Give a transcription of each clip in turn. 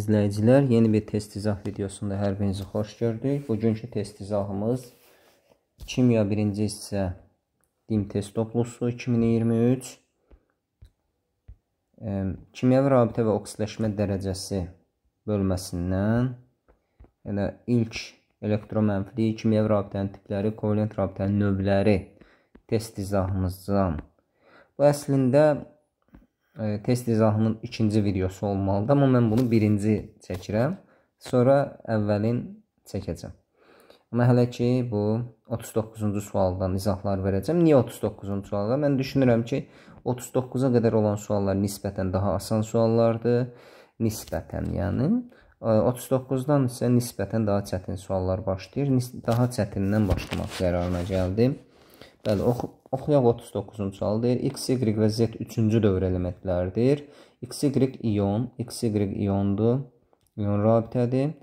izləyicilər, yeni bir test izah videosunda hər birinizi xoş gördük. Bugünkü test izahımız kimya 1-ci hissə din test toplusu 2023 kimyəvi rabitə və oksidləşmə dərəcəsi bölməsindən yəni ilk elektromənfili, kimyəvi rabitənin tipləri, kovalent rabitənin növləri test izahımızdan. Bu əslində E, test izahının ikinci videosu olmalıdır. Amma mən bunu birinci çəkirəm. Sonra əvvəlin çəkəcəm. Amma hələ ki, bu 39-cu sualdan izahlar verəcəm. Niyə 39-cu sualda? Mən düşünürəm ki, 39-a qədər olan suallar nisbətən daha asan suallardır. Nisbətən, yəni. 39-dan e, isə nisbətən daha çətin suallar başlayır. Daha çətindən başlamaq qərarına gəldim. Bəli, oxu Oxuyaq 39-cu sual deyir. X, Y və Z üçüncü dövr elementləridir. X, Y ion, X, Y iondur. İon rabitədir.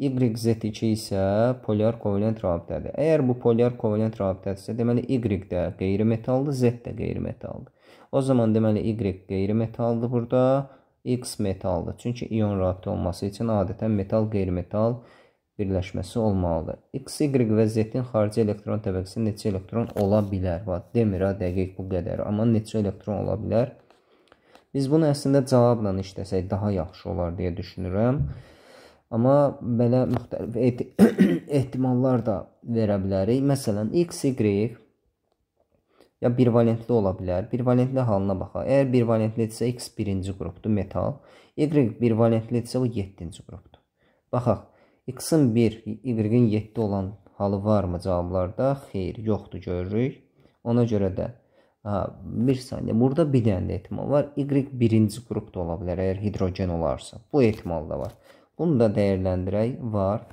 Y, Z2 isə polyar kovalent rabitədir. Əgər bu polyar kovalent rabitədirsə, deməli Y də qeyri-metaldır, Z də qeyri-metaldır. O zaman deməli Y qeyri-metaldır burada, X metaldır. Çünki ion rabitə olması üçün adətən metal qeyri-metal rabitədir birləşməsi olmalıdır. X, Y vəziyyətinin xarici elektron təbəqəsi neçə elektron ola bilər? Va, demir ha, dəqiq bu qədər. Amma neçə elektron ola bilər? Biz bunu əslində cavabla işləsək daha yaxşı olar deyə düşünürəm. Amma belə müxtəlif ehtimallar da verə bilərik. Məsələn, X, Y ya bir valentli ola bilər. Bir valentli halına baxaq. Əgər bir valentlidirsə X birinci qrupdur, metal. Y bir valentlidirsə o 7-ci qrupdur. Baxaq. X-in 1, Y-in 7 olan halı varmı cavablarda? Xeyr, yoxdur görürük. Ona görə də ha, bir saniyə, burada bir dənə də ehtimal var. Y birinci qrupda ola bilər, əgər hidrogen olarsa. Bu ehtimal da var. Bunu da dəyərləndirək, var.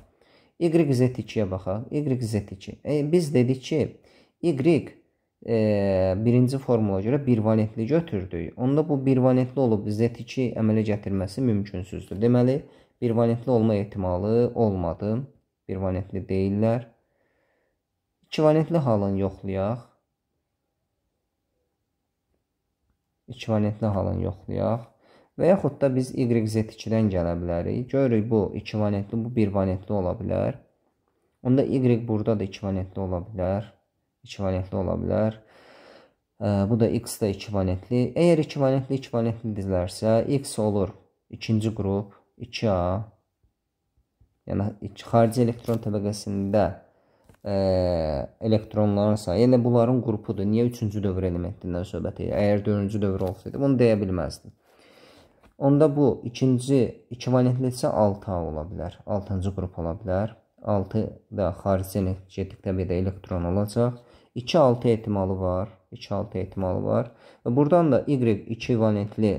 Y Z2-yə baxaq. Y Z2. E, biz dedik ki, Y e, birinci formula görə bir valentli götürdük. Onda bu bir valentli olub Z2 əmələ gətirməsi mümkünsüzdür. Deməli, Y Bir valentli olma ehtimalı olmadı. Bir valentli deyillər. İki valentli halını yoxlayaq. İki valentli halını yoxlayaq. Və yaxud da biz YZ2-dən gələ bilərik. Görürük bu iki valentli, bu bir valentli ola bilər. Onda Y burada da iki valentli ola bilər. İki valentli ola bilər. Bu da X da iki valentli. Əgər iki valentli iki valentli dizilərsə X olur ikinci qrup. 2A yəni xarici elektron təbəqəsində ə, e, elektronların sayı, yəni bunların qrupudur. Niyə 3-cü dövr elementindən söhbət edir? Əgər 4-cü dövr olsaydı bunu deyə bilməzdim. Onda bu ikinci ekvivalentlisə 6A ola bilər. 6-cı qrup ola bilər. 6 da xarici energetik təbiədə elektron olacaq. 2-6 ehtimalı var. 2-6 ehtimalı var. Və buradan da Y ekvivalentli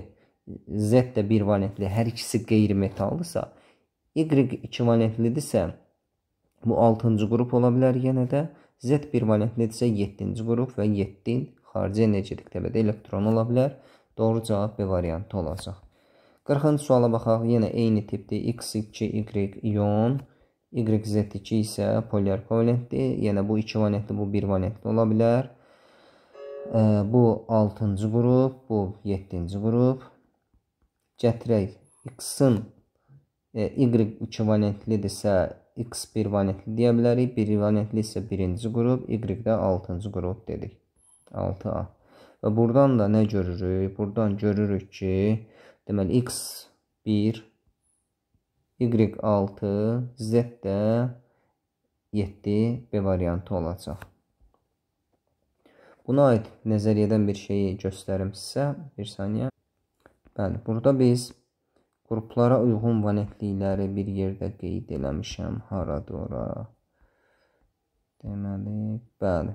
Z də bir valentli, hər ikisi qeyri-metallısa, Y iki valentlidirsə, bu 6-cı qrup ola bilər yenə də. Z bir valentlidirsə 7-ci qrup və 7 xarici energetik təbədə elektron ola bilər. Doğru cavab B variantı olacaq. 40-cı suala baxaq. Yenə eyni tipdir. X2, Y ion, YZ2 isə polyar kovalentdir. Yəni bu 2 valentli, bu 1 valentli ola bilər. Bu 6-cı qrup, bu 7-ci qrup gətirək. X-in e, Y ekvivalentlidirsə X bir valentli deyə bilərik. Bir valentli isə birinci qrup, Y də altıncı qrup dedik. 6A. Və buradan da nə görürük? Buradan görürük ki, deməli X 1, Y 6, Z də 7 B variantı olacaq. Buna aid nəzəriyyədən bir şeyi göstərim sizə. Bir saniyə. Bəli, burada biz qruplara uyğun vanetlikləri bir yerdə qeyd eləmişəm. Haradır ora? Deməli, bəli.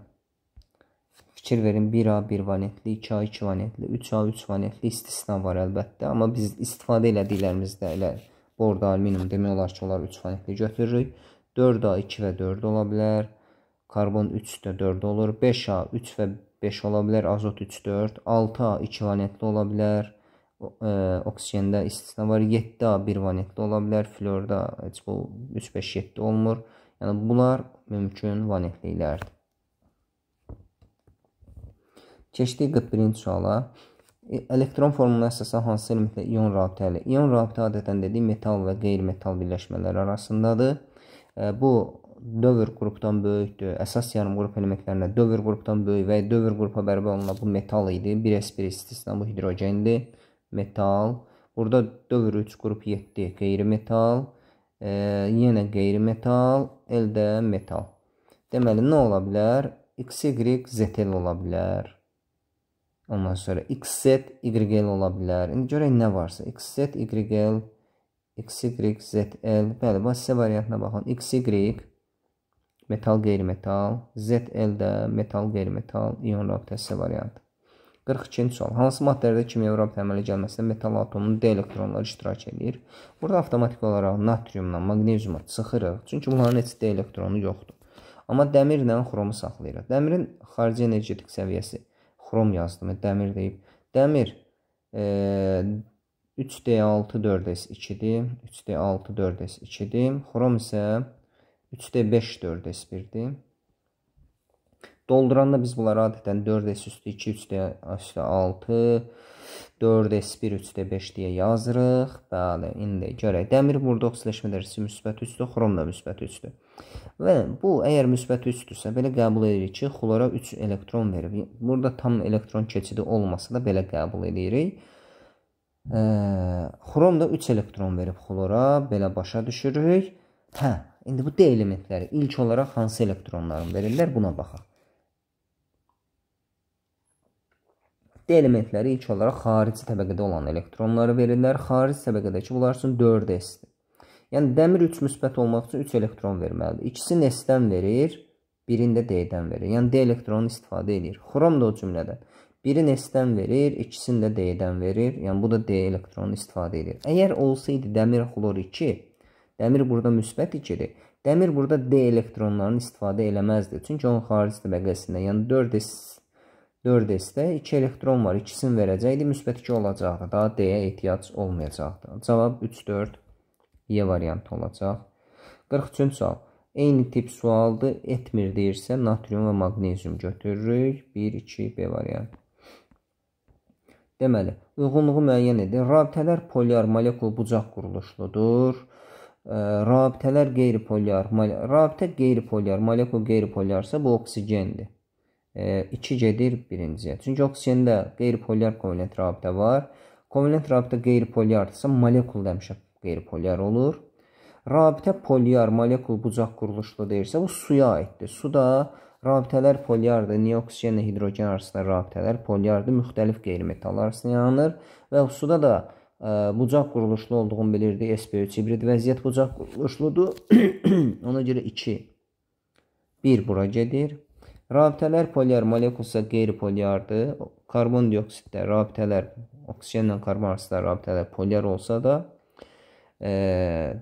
Fikir verin, 1A 1 vanetli, 2A 2 vanetli, 3A 3 vanetli istisna var əlbəttə, amma biz istifadə elədiklərimizdə elə borda alminum demək olar ki, onlar 3 vanetli götürürük. 4A 2 və 4 ola bilər. Karbon 3 də 4 olur. 5A 3 və 5 ola bilər. Azot 3 4. 6A 2 vanetli ola bilər. E, oksiyenda istisna var. 7A bir vanitli ola bilər. Florda heç bu 3-5-7 olmur. Yəni bunlar mümkün vanitliklərdir. Keçdik 41-ci suala. E, elektron formuluna əsasən hansı elementlə ion rabitəli? İon rabitə adətən dediyim metal və qeyri-metal birləşmələri arasındadır. E, bu dövr qrupdan böyükdür. Əsas yarım qrup elementlərinə dövr qrupdan böyük və dövr qrupa bərabər olunan bu metal idi. 1s1 istisna bu hidrogendir metal. Burada dövr 3 qrup 7 qeyri-metal. E, yenə qeyri-metal, L də metal. Deməli nə ola bilər? X, Y, Z L ola bilər. Ondan sonra X, Z, Y L ola bilər. İndi görək nə varsa. X, Z, Y L, X, Y, Z L. Bəli, vasitə variantına baxın. X, Y metal qeyri-metal, Z L də metal qeyri-metal ion rabitəsi variantı. 42-ci sual. Hansı maddələrdə kimya uran əmələ gəlməsində metal atomunun D elektronları iştirak edir? Burada avtomatik olaraq natriumla magnezyuma çıxırıq. Çünki bunların heç D elektronu yoxdur. Amma dəmirlə xromu saxlayırıq. Dəmirin xarici energetik səviyyəsi xrom yazdım, dəmir deyib. Dəmir e, 3D6 4S2-dir. 3D6 4S2-dir. Xrom isə 3D5 4S1-dir. Dolduranda biz bunları adətən 4S üstü 2, 3D üstü 6, 4S 1, 3D 5 deyə yazırıq. Bəli, indi görək. Dəmir burada oksiləşmə dərəcəsi müsbət 3-dür, xrom da müsbət 3-dür. Və bu əgər müsbət 3-dürsə, belə qəbul edirik ki, xlora 3 elektron verir. Burada tam elektron keçidi olmasa da belə qəbul edirik. Ə, xrom da 3 elektron verib xlora, belə başa düşürük. Hə, indi bu D elementləri ilk olaraq hansı elektronların verirlər, buna baxaq. D elementləri ilk olaraq xarici təbəqədə olan elektronları verirlər. Xarici təbəqədəki bunlar üçün 4S-dir. Yəni dəmir 3 müsbət olmaq üçün 3 elektron verməlidir. İkisini S-dən verir, birini də D-dən verir. Yəni D elektronu istifadə edir. Xrom da o cümlədən. Birini S-dən verir, ikisini də D-dən verir. Yəni bu da D elektronu istifadə edir. Əgər olsaydı dəmir xlor 2, dəmir burada müsbət 2-dir. Dəmir burada D elektronlarını istifadə eləməzdi. Çünki onun xarici təbəqəsində, yəni 4S 4S-də 2 elektron var, ikisini verəcəkdi, müsbət 2 olacaqdı, daha D-yə ehtiyac olmayacaqdı. Cavab 3-4 Y variantı olacaq. 43-cü sual. Eyni tip sualdı etmir deyirsə, natrium və magnezium götürürük. 1-2 B variantı. Deməli, uyğunluğu müəyyən edir. Rabitələr polyar molekul bucaq quruluşludur. Rabitələr qeyri-polyar, rabitə qeyri-polyar, molekul qeyri-polyarsa bu oksigendir. 2 gedir birinciyə. Çünki oksijenda qeyri-polyar kovalent rabitə var. Kovalent rabitə qeyri-polyardsa molekul həmişə qeyri-polyar olur. Rabitə polyar, molekul bucaq quruluşlu deyirsə, bu suya aiddir. Suda rabitələr polyardır. Niyə oksigenlə hidrogen arasında rabitələr polyardır, müxtəlif qeyri-metallar arasında yaranır və suda da ə, e, bucaq quruluşlu olduğunu bilirdi. SP3 hibrid vəziyyət bucaq quruluşludur. Ona görə 2 1 bura gedir. Rabitələr polyar molekusa qeyri-polyardır. Karbon dioksitdə rabitələr oksigenlə karbon arasında rabitələr polyar olsa da e,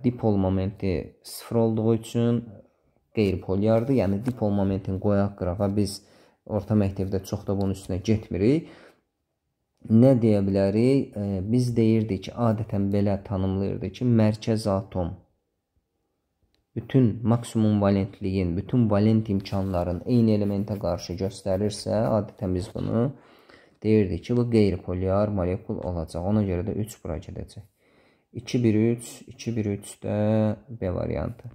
dipol momenti sıfır olduğu üçün qeyri-polyardır. Yəni dipol momentin qoyaq qırağa biz orta məktəbdə çox da bunun üstünə getmirik. Nə deyə bilərik? E, biz deyirdik ki, adətən belə tanımlayırdı ki, mərkəz atom bütün maksimum valentliyin, bütün valent imkanların eyni elementə qarşı göstərirsə, adətən biz bunu deyirdik ki, bu qeyri-polyar molekul olacaq. Ona görə də 3 bura gedəcək. 2 1 3, 2 1 3 də B variantı.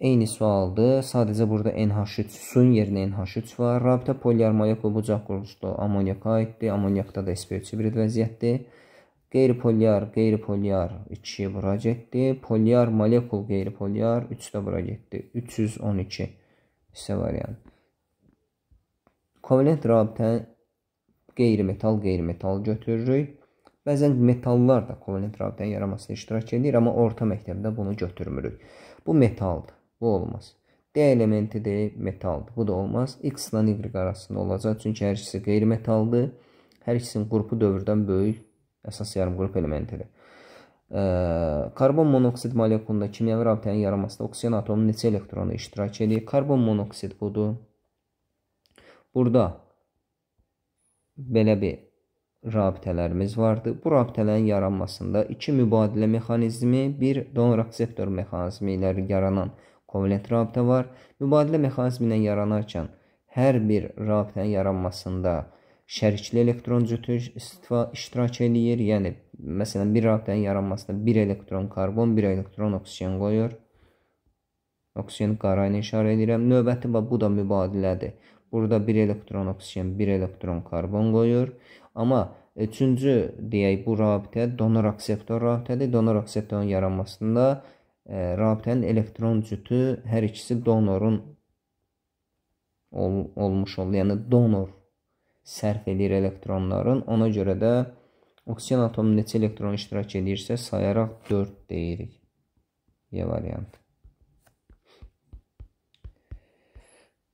Eyni sualdır. Sadəcə burada NH3, suyun yerinə NH3 var. Rabitə polyar molekul bucaq quruluşlu amoniaka aiddir. Amoniakda da SP3 hibrid vəziyyətdir. Qeyri-polyar, qeyri-polyar 2 bura getdi. Polyar molekul qeyri-polyar 3 də bura getdi. 312 hissə variant. Kovalent rabitə qeyri-metal, qeyri-metal götürürük. Bəzən metallar da kovalent rabitənin yaranmasına iştirak edir, amma orta məktəbdə bunu götürmürük. Bu metaldır, bu olmaz. D elementi də metaldır, bu da olmaz. X ilə Y arasında olacaq, çünki hər ikisi qeyri-metaldır. Hər ikisinin qrupu dövrdən böyük əsas yarımqrup elementidir. Karbon uh, monoksid molekulunda kimyəvi rabitənin yaranmasında oksigen atomunun neçə elektronu iştirak edir? Karbon monoksid budur. Burada belə bir rabitələrimiz vardı. Bu rabitələrin yaranmasında iki mübadilə mexanizmi, bir donor akseptor mexanizmi ilə yaranan kovalent rabitə var. Mübadilə mexanizmi ilə yaranarkən hər bir rabitənin yaranmasında e, şərikli elektron cütü iştirak eləyir. Yəni məsələn bir rabitənin yaranmasına 1 elektron karbon, 1 elektron oksigen qoyur. Oksigen qara ilə işarə edirəm. Növbəti bax bu da mübadilədir. Burada 1 elektron oksigen, 1 elektron karbon qoyur. Amma üçüncü deyək bu rabitə donor akseptor rabitədir. Donor akseptorun yaranmasında e, rabitənin elektron cütü hər ikisi donorun ol, olmuş olur. Yəni donor sərf edir elektronların. Ona görə də oksigen atomu neçə elektron iştirak edirsə sayaraq 4 deyirik. Y variantı.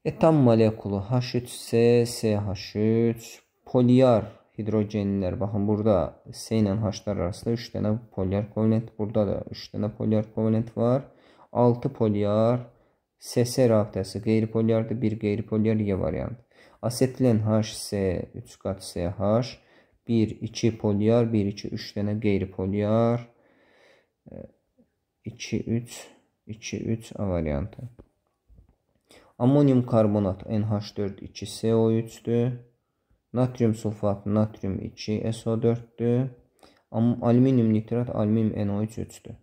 Etan molekulu H3C, CH3, poliyar hidrogenlər. Baxın, burada C ilə H-lar arasında 3 dənə poliyar kovalent. Burada da 3 dənə poliyar kovalent var. 6 poliyar, SS rabitəsi qeyri-poliyardır, 1 qeyri-poliyar Y variantı. Asetilen HC, 3 qat CH, 1, 2 polyar, 1, 2, 3 dənə qeyri-polyar, 2, 3, 2, 3 A variantı. Amonium karbonat NH4, 2 CO3-dür. Natrium sulfat, natrium 2 SO4-dür. Alüminium nitrat, alüminium NO3 3-dür.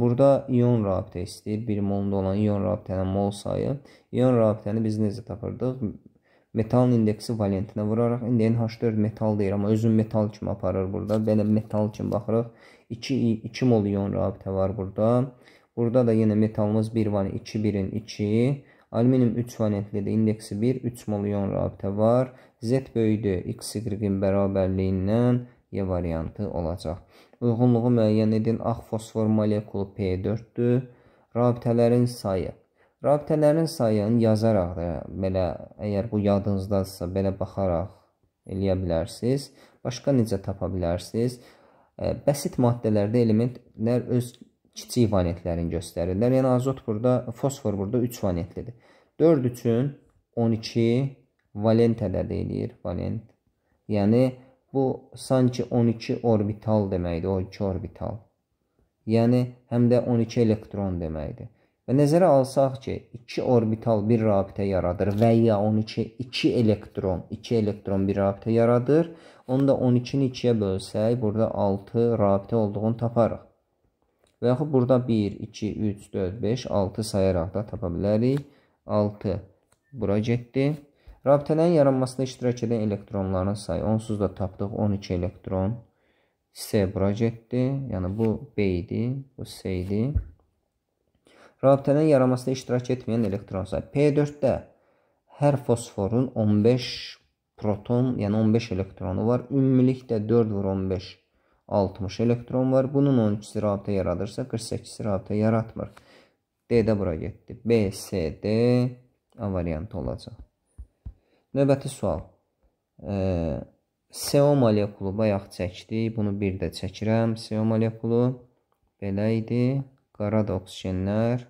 Burada ion rabitə istəyir. 1 molda olan ion rabitənin mol sayı. İon rabitəni biz necə tapırdıq? metalın indeksi valentinə vuraraq indi NH4 metal deyir, amma özün metal kimi aparır burada. Belə metal kimi baxırıq. 2 2 mol ion rabitə var burada. Burada da yenə metalımız 1 var, 2 1-in 2. Alüminium 3 valentlidir, indeksi 1, 3 mol ion rabitə var. Z böyüdür X Y-in bərabərliyindən Y variantı olacaq. Uyğunluğu müəyyən edin. Ağ fosfor molekulu P4-dür. Rabitələrin sayı Rabitələrin sayını yazaraq da belə əgər bu yadınızdadsa belə baxaraq eləyə bilərsiniz. Başqa necə tapa bilərsiniz? E, bəsit maddələrdə elementlər öz kiçik vaniyetlərini göstərirlər. Yəni azot burada, fosfor burada 3 vaniyetlidir. 4 üçün 12 valent ədəd eləyir, valent. Yəni bu sanki 12 orbital deməkdir, o 2 orbital. Yəni həm də 12 elektron deməkdir. Və nəzərə alsaq ki, 2 orbital bir rabitə yaradır və ya 12 2 elektron, 2 elektron bir rabitə yaradır. Onu da 12-ni 2-yə bölsək, burada 6 rabitə olduğunu taparıq. Və yaxud burada 1, 2, 3, 4, 5, 6 sayaraq da tapa bilərik. 6 bura getdi. Rabitələrin yaranmasına iştirak edən elektronların sayı. Onsuz da tapdıq 12 elektron. S bura getdi. Yəni bu B idi, bu S idi. Rabitənin yaranmasına iştirak etməyən elektron sayı. P4-də hər fosforun 15 proton, yəni 15 elektronu var. Ümumilikdə 4 vur 15 60 elektron var. Bunun 12-si rabitə yaradırsa, 48-si rabitə yaratmır. D də bura getdi. B, C, D A variantı olacaq. Növbəti sual. E, CO molekulu bayaq çəkdi. Bunu bir də çəkirəm. CO molekulu belə idi. Qarad oksigenlər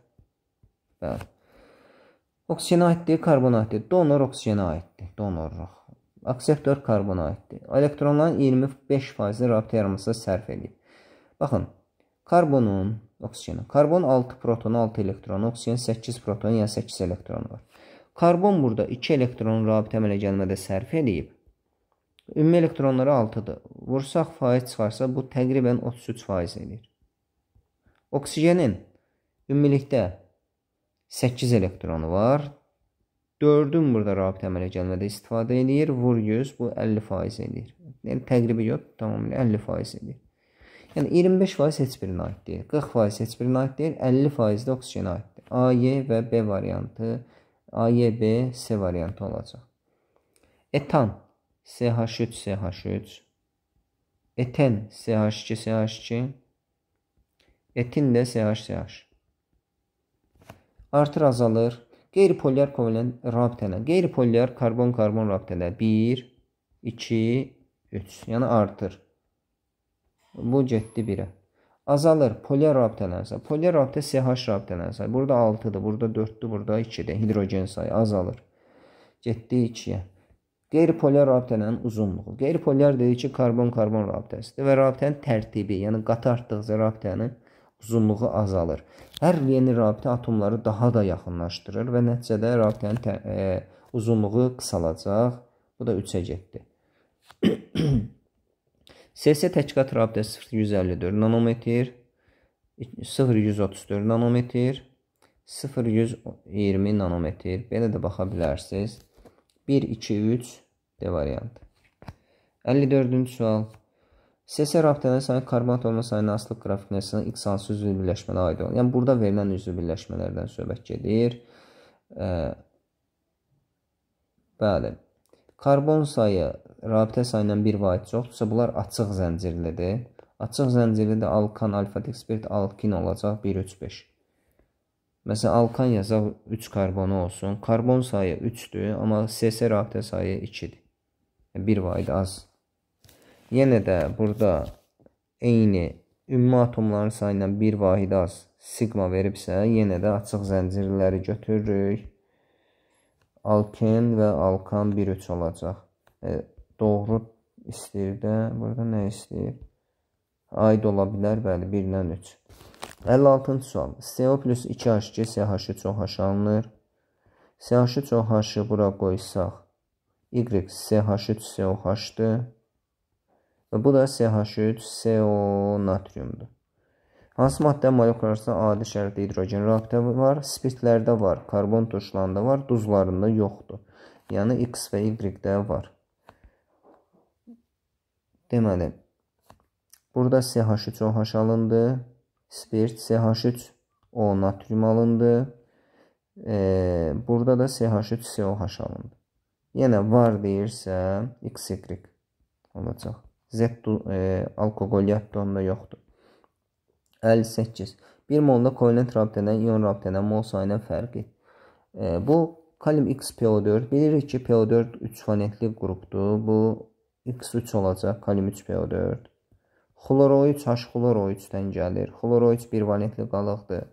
və oksigenə aiddir, karbona aiddir. Donor oksigenə aiddir, donor. Akseptor karbona aiddir. Elektronların 25% rabitə yarımasa sərf edib. Baxın, karbonun oksijeni. Karbon 6 protonu, 6 elektronu, oksigen 8 protonu, yəni 8 elektronu var. Karbon burada 2 elektronun rabitə əmələ gəlmədə sərf edib. Ümumi elektronları 6-dır. Vursaq faiz çıxarsa bu təqribən 33% edir. Oksigenin ümumilikdə 8 elektronu var. 4-ün burada rabitə əmələ gəlmədə istifadə edir. Vur 100 bu 50% edir. Yəni təqribi yox, tamamilə 50% edir. Yəni 25% heç birinə aid deyil. 40% heç birinə aid deyil. 50% də oksigenə aiddir. A, Y və B variantı, A, Y, B, C variantı olacaq. Etan CH3 CH3 Eten CH2 CH2 etinlə CH-CH. Artır azalır. Qeyri-polyar kovalent rabitələr. Qeyri-polyar karbon-karbon rabitələr 1, 2, 3. Yəni artır. Bu getdi 1-ə. Azalır. Polyar rabitələr isə. Polyar rabitə CH rabitələr isə. Burada 6-dır, burada 4-dür, burada 2-dir. Hidrogen sayı azalır. Getdi 2-yə. Qeyri-polyar rabitələrin uzunluğu. Qeyri-polyar dedik ki, karbon-karbon rabitəsidir və rabitənin tərtibi, yəni qat artdıqca rabitənin uzunluğu azalır. Hər yeni rabitə atomları daha da yaxınlaşdırır və nəticədə rabitənin tə, e, uzunluğu qısalacaq. Bu da 3-ə getdi. SS təhqiqat rabitəsi 0,154 nanometr, 0,134 nanometr, 0,120 nanometr. Belə də baxa bilərsiniz. 1, 2, 3 D variantı. 54-cü sual. CSR rabitələri sayı karbonat olma sayının asılıq qrafiklərindən x hansı üzvü birləşmələrə aid olur. Yəni burada verilən üzvü birləşmələrdən söhbət gedir. E, bəli. Karbon sayı rabitə sayından bir vahid çoxdursa, bunlar açıq zəncirlidir. Açıq zəncirlidə alkan, alfatik spirit, alkin olacaq 1, 3, 5. Məsələn, alkan yazaq 3 karbonu olsun. Karbon sayı 3-dür, amma SS rabitə sayı 2-dir. 1 yəni vahid az Yenə də burada eyni ümumi atomların sayından bir vahid az sigma veribsə, yenə də açıq zəncirləri götürürük. Alken və alkan 1-3 olacaq. E, doğru istəyir də, burada nə istəyir? Aid ola bilər, bəli, 1-dən 3. 56-cı sual. CO plus 2H2 CH3 OH alınır. CH3 OH-ı bura qoysaq, Y CH3 COH-dır. Və bu da CH3, CO natriumdur. Hansı maddə molekularında adi şərtdə hidrogen reaktoru var, spirtlərdə var, karbon turşlarında var, duzlarında yoxdur. Yəni X və Y-də var. Deməli, burada CH3OH alındı, spirt CH3O natrium alındı, e, burada da CH3COH alındı. Yenə var deyirsə, X-Y olacaq. Z e, alkoqolyat donda yoxdur. 58. Bir molda kovalent rabitədən ion rabitədən mol sayının fərqi. E, bu kalium XPO4 bilirik ki, PO4 3 fonentli qrupdur. Bu X3 olacaq kalium 3PO4. Xloro3 H-xloro3-dən gəlir. Xloro3 bir valentli qalıqdır.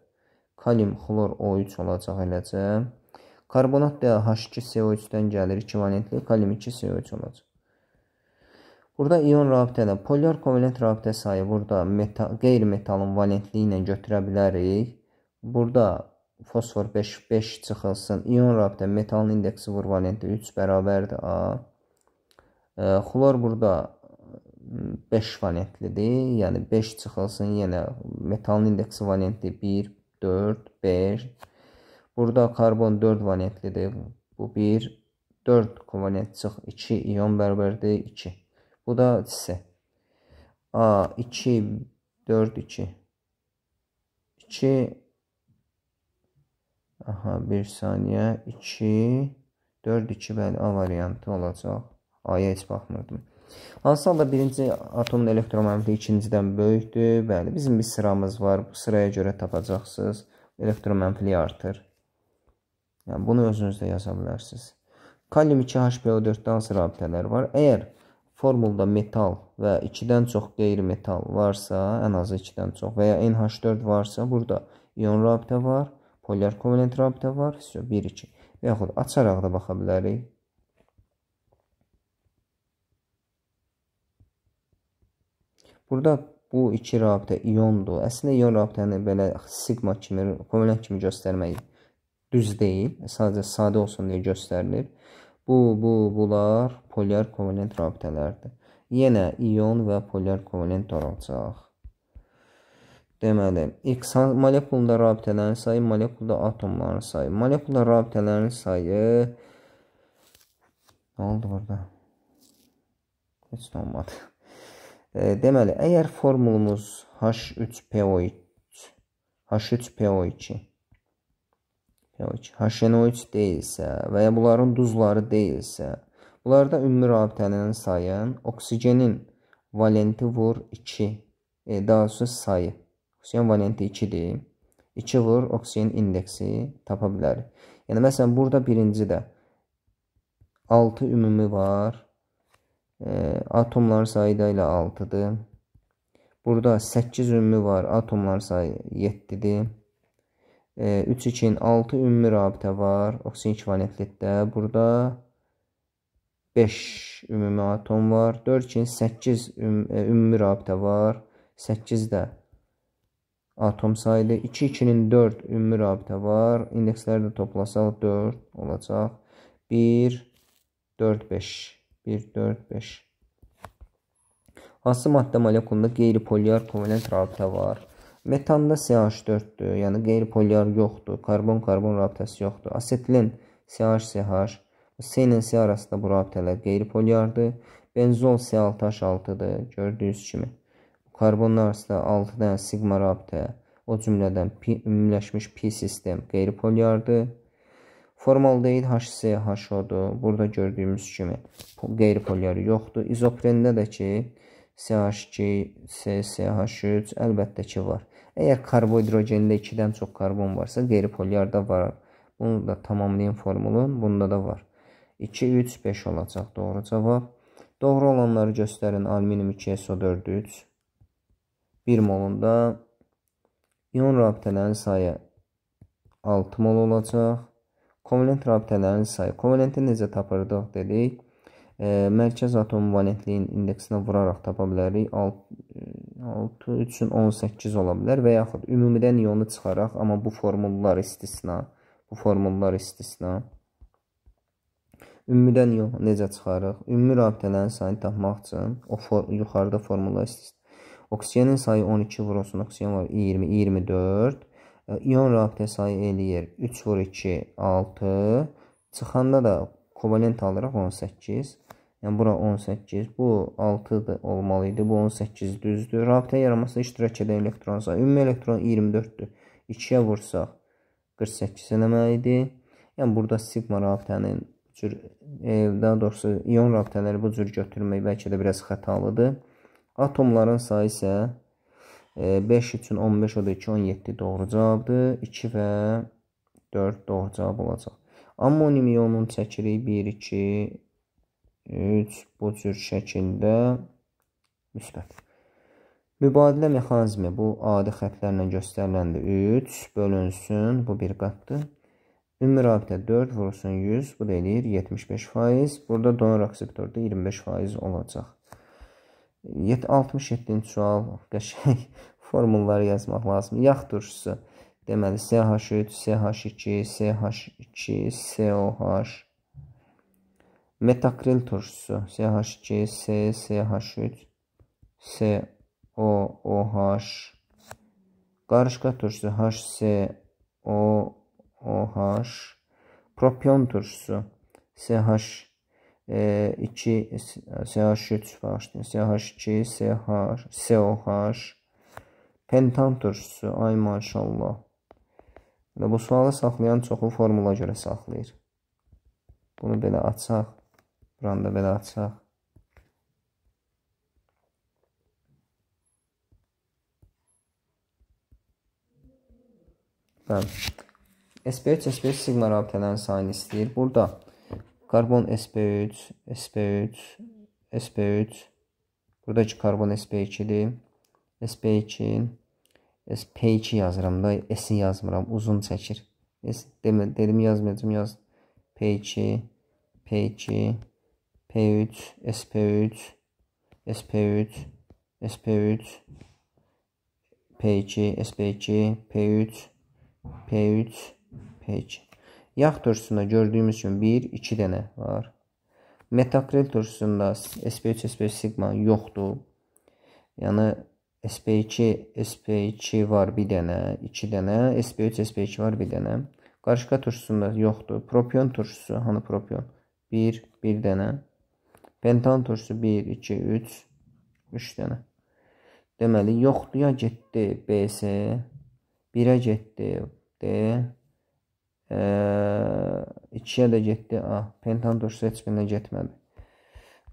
Kalium xlor O3 olacaq eləcə. Karbonat da H2CO3-dən gəlir. 2 valentli kalium 2CO3 olacaq. Burada ion rabitədə polyar kovalent rabitə sayı burada metal, qeyri-metalın valentliyi ilə götürə bilərik. Burada fosfor 5 5 çıxılsın. İon rabitə metalın indeksi vur valenti 3 bərabərdir A. E, xlor burada 5 valentlidir. Yəni 5 çıxılsın, yenə metalın indeksi valenti 1, 4, 5. Burada karbon 4 valentlidir. Bu 1, 4 kovalent çıx 2, ion bərabərdir 2. Bu da hissə. A 2 4 2 2 Aha, 1 saniyə 2 4 2 bəli A variantı olacaq. A-ya heç baxmırdım. Hansı halda birinci atomun elektromanəti ikincidən böyükdür? Bəli, bizim bir sıramız var. Bu sıraya görə tapacaqsınız. Elektromanətliyi artır. Yəni bunu özünüz də yaza bilərsiniz. Kalium 2H PO4-dən sıra rabitələr var. Əgər Formulda metal və 2-dən çox qeyri-metal varsa, ən azı 2-dən çox və ya NH4 varsa, burada ion rabitə var, polyar kovalent rabitə var, все 1 2. Və yaxud açaraq da baxa bilərik. Burada bu iki rabitə iondur. Əslində ion rabitəni belə sigma kimi, kovalent kimi göstərmək düz deyil. Sadəcə sadə olsun deyə göstərilir. Bu, bu, bunlar polyar kovalent rabitələrdir. Yenə ion və polyar kovalent olacaq. Deməli, X molekulunda rabitələrin sayı, molekulda atomların sayı. Molekulda rabitələrin sayı nə oldu burada? Heç nə olmadı. E, deməli, əgər formulumuz H3PO3 H3PO2 yəni ki, haşenoid deyilsə və ya bunların duzları deyilsə, bunlarda ümumi rabitənin sayın oksigenin valenti vur 2, e, daha doğrusu sayı. Oksigen valenti 2-dir. 2 vur oksigen indeksi tapa bilərik. Yəni məsələn burada birinci də 6 ümumi var. E, atomların sayı da ilə 6-dır. Burada 8 ümumi var. Atomların sayı 7-dir. 3 2-nin 6 ümumi rabitə var. Oksigen ekvivalentlikdə burada 5 ümumi atom var. 4 2-nin 8 ümumi rabitə var. 8 də atom sayılı 2 2-nin 4 ümumi rabitə var. İndeksləri də toplasaq 4 olacaq. 1 4 5 1 4 5 Hansı maddə molekulunda qeyri-polyar kovalent rabitə var? Metanda CH4-dür, yəni qeyri-polyar yoxdur, karbon-karbon rabitəsi yoxdur. Asetilin CH-CH, C ilə C arasında bu rabitələr qeyri-polyardır. Benzol C6H6-dır, gördüyünüz kimi. Karbonlar arasında 6 dənə sigma rabitə, o cümlədən pi, ümumiləşmiş pi sistem qeyri-polyardır. Formaldehid HCHO-dur. Burada gördüyümüz kimi qeyri-polyarı yoxdur. İzoprendə də ki, CH2, CCH3 əlbəttə ki var. Əgər karbohidrogendə 2-dən çox karbon varsa, qeyri-polyar da var. Bunu da tamamlayın formulun, bunda da var. 2, 3, 5 olacaq doğru cavab. Doğru olanları göstərin. Aluminium 2SO4, 3. 1 molunda ion rabitələrin sayı 6 mol olacaq. Kovalent rabitələrin sayı. Kovalenti necə tapırdıq dedik? mərkəz atom valentliyin indeksinə vuraraq tapa bilərik. 6 üçün 18 ola bilər və yaxud ümumidən ionu çıxaraq, amma bu formullar istisna. Bu formullar istisna. Ümumidən ion necə çıxarıq? Ümumi rabitələrin sayını tapmaq üçün o for yuxarıda formula istisna. Oksigenin sayı 12 vurulsun, oksigen var 20, 24. İon rabitə sayı eləyir 3 vur 2, 6. Çıxanda da kovalent alırıq 18. Yəni bura 18, bu 6-dır olmalı idi. Bu 18 düzdür. Rabitə yaranmasına iştirak edən elektron sayı ümumi elektron 24-dür. 2-yə vursaq 48 eləməli idi. Yəni burada sigma rabitənin cür e, daha doğrusu ion rabitələri bu cür götürmək bəlkə də biraz xətalıdır. Atomların sayı isə e, 5 üçün 15 o da 2 17 doğru cavabdır. 2 və 4 doğru cavab olacaq. Ammonium ionunun çəkiliyi 1 2 3 bu cür şəkildə müsbət. Mübadilə mexanizmi bu adi xətlərlə göstəriləndə 3 bölünsün, bu bir qatdır. Ümumi rabitə 4 vurulsun 100, bu da eləyir 75%. Burada donor akseptorda 25% olacaq. 67-ci sual qəşəng formulları yazmaq lazım. Yax turşusu deməli CH3, CH2, CH2, COH Metakril turşusu CH2, C, CH3, C, O, OH. Qarışqa turşusu HC, O, OH. Propion turşusu CH2, e, CH3 bağışlayın. CH2, CH, COH. Pentan turşusu, ay maşallah. Və bu sualı saxlayan çoxu formula görə saxlayır. Bunu belə açsaq. Buranı da belə açsaq. Bəli. SP3, SP3 sigma rabitələrin sayını istəyir. Burada karbon SP3, SP3, SP3, buradakı karbon SP2-dir. SP2, SP2 yazıram da, S-i yazmıram, uzun çəkir. S, dedim, yazmayacağım, yaz. P2, P2, P3, SP3, SP3, SP3, P2, SP2, P3, P3, P2. Yağ turşusunda gördüyümüz kimi 1, 2 dənə var. Metakrel turşusunda SP3, SP3 sigma yoxdur. Yəni SP2, SP2 var bir dənə, 2 dənə, SP3, SP2 var bir dənə. Qarışqa turşusunda yoxdur. Propion turşusu, hanı propion? 1, 1 dənə. Pentan turşusu 1, 2, 3, 3 dənə. Deməli, yoxduya getdi BS, 1-ə getdi D, 2-yə e, də getdi A. Pentan turşusu heç birinə getmədi.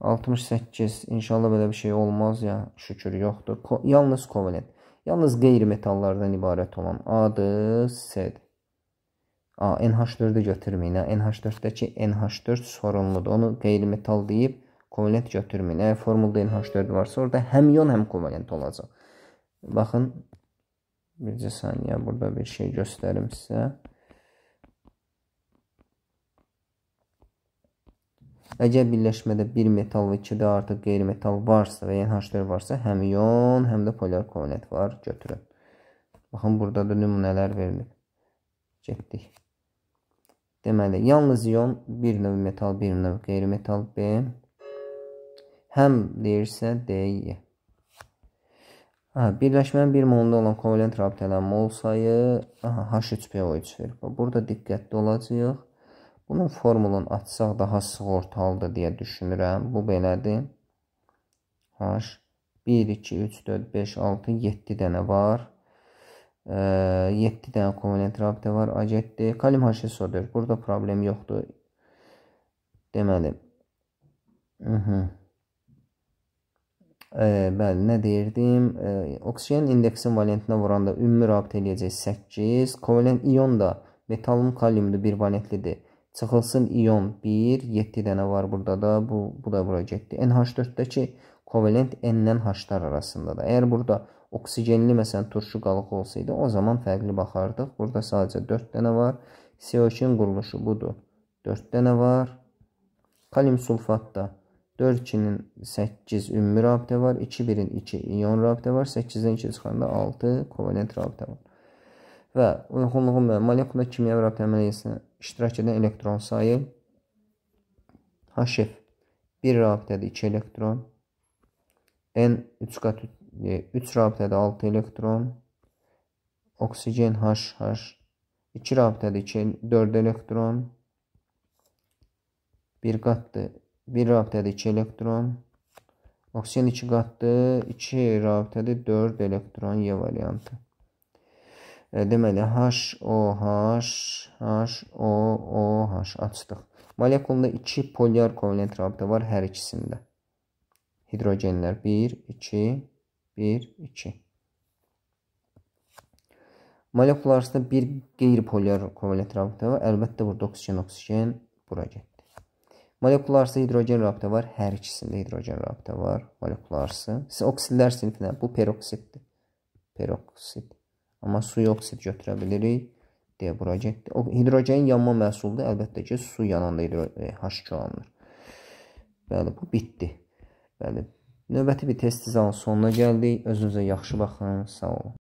68, inşallah belə bir şey olmaz ya, şükür yoxdur. Ko yalnız kovalent, yalnız qeyri-metallardan ibarət olan A-dır, S-dir. A, NH4-ü götürməyin. NH4-dəki NH4 sorunludur. Onu qeyri-metal deyib kovalent götürməyin. Əgər formulda NH4 varsa, orada həm ion, həm kovalent olacaq. Baxın, bircə saniyə burada bir şey göstərim sizə. Əgər birləşmədə bir metal və ikidə artıq qeyri-metal varsa və NH4 varsa, həm ion, həm də polar kovalent var, götürün. Baxın, burada da nümunələr verilib. Getdik. Deməli, yalnız ion bir növ metal, bir növ qeyri-metal B həm deyirsə deyə ye. Hə, birləşmənin bir molunda olan kovalent rabitələrin mol sayı aha, H3PO3-dür. Burada diqqətli olacağıq. Bunun formulunu açsaq daha sığortalıdır deyə düşünürəm. Bu belədir. H 1, 2, 3, 4, 5, 6, 7 dənə var. E, 7 dənə kovalent rabitə var. Agentdir. Kalium H3SO4. Burada problem yoxdur. Deməli. Mhm. E, bəli, nə deyirdim? E, oksigen indeksin valentinə vuranda ümumi rabitə eləyəcək 8. Kovalent ion da metalın kaliumdur, bir valentlidir. Çıxılsın ion 1, 7 dənə var burada da. Bu, bu da bura getdi. NH4-dəki kovalent N-dən H-lar arasındadır. Əgər burada oksigenli məsələn turşu qalığı olsaydı, o zaman fərqli baxardıq. Burada sadəcə 4 dənə var. CO2-nin quruluşu budur. 4 dənə var. Kalium sulfat da 4-2-nin 8 ümumi rabitə var. 2-1-in 2 ion rabitə var. 8-dən 2 çıxanda 6 kovalent rabitə var. Və uyğunluğun və molekula kimyəvi rabitə əməliyyəsinə iştirak edən elektron sayı HF 1 rabitədə 2 elektron, N 3 qat 3 rabitədə 6 elektron, oksigen HH 2 rabitədə 2 4 elektron, bir qatdır 1 rabitədir 2 elektron. Oksigen 2 qatdır, 2 rabitədir 4 elektron Y variantı. E, deməli HOH, HOOH açdıq. Molekulunda 2 polyar kovalent rabitə var hər ikisində. Hidrogenlər 1, 2, 1, 2. Molekul arasında bir qeyri-polyar kovalent rabitə var. Əlbəttə burada oksigen, oksigen bura getdi. Molekular arası hidrogen rabitə var. Hər ikisində hidrogen rabitə var. Molekular arası. Siz oksidlər sinifinə bu peroksiddir. Peroksid. Amma suyu oksid götürə bilirik. Deyə bura getdi. O, hidrogen yanma məhsuldur. Əlbəttə ki, su yananda H2 e, alınır. Bəli, bu bitdi. Bəli. Növbəti bir test dizayının sonuna gəldik. Özünüzə yaxşı baxın. Sağ olun.